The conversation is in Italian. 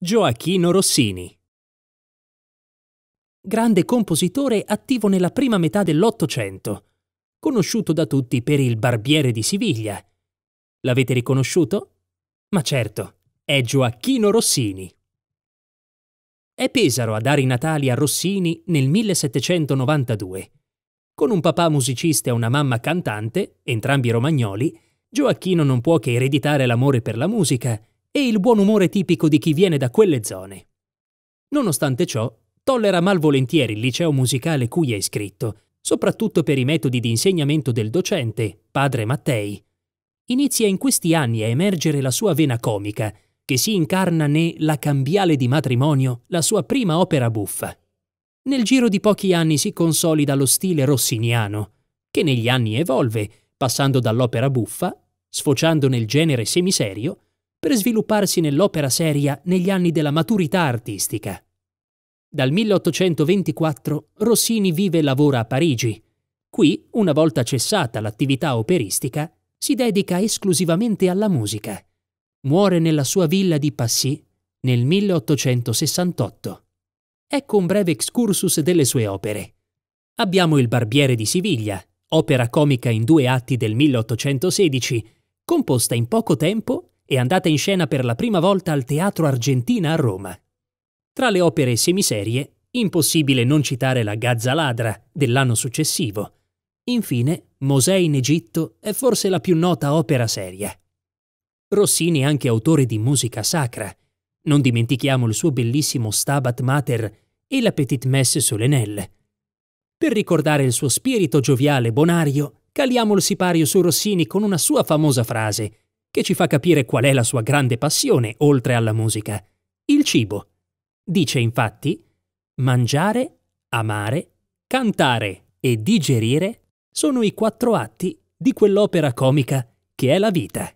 Gioachino Rossini Grande compositore attivo nella prima metà dell'Ottocento, conosciuto da tutti per il Barbiere di Siviglia. L'avete riconosciuto? Ma certo, è Gioachino Rossini. È Pesaro a dare i natali a Rossini nel 1792. Con un papà musicista e una mamma cantante, entrambi romagnoli, Gioacchino non può che ereditare l'amore per la musica e il buon umore tipico di chi viene da quelle zone. Nonostante ciò, tollera malvolentieri il liceo musicale cui è iscritto, soprattutto per i metodi di insegnamento del docente, padre Mattei. Inizia in questi anni a emergere la sua vena comica, che si incarna ne La cambiale di matrimonio, la sua prima opera buffa. Nel giro di pochi anni si consolida lo stile rossiniano, che negli anni evolve, passando dall'opera buffa, sfociando nel genere semiserio, per svilupparsi nell'opera seria negli anni della maturità artistica. Dal 1824 Rossini vive e lavora a Parigi. Qui, una volta cessata l'attività operistica, si dedica esclusivamente alla musica. Muore nella sua villa di Passy nel 1868. Ecco un breve excursus delle sue opere. Abbiamo Il Barbiere di Siviglia, opera comica in due atti del 1816, composta in poco tempo è andata in scena per la prima volta al Teatro Argentina a Roma. Tra le opere semiserie, impossibile non citare La Gazza Ladra dell'anno successivo. Infine, Mosè in Egitto è forse la più nota opera seria. Rossini è anche autore di musica sacra. Non dimentichiamo il suo bellissimo Stabat Mater e la Petite Messe Solennelle. Per ricordare il suo spirito gioviale e bonario, caliamo il sipario su Rossini con una sua famosa frase, che ci fa capire qual è la sua grande passione oltre alla musica, il cibo. Dice infatti mangiare, amare, cantare e digerire sono i quattro atti di quell'opera comica che è la vita.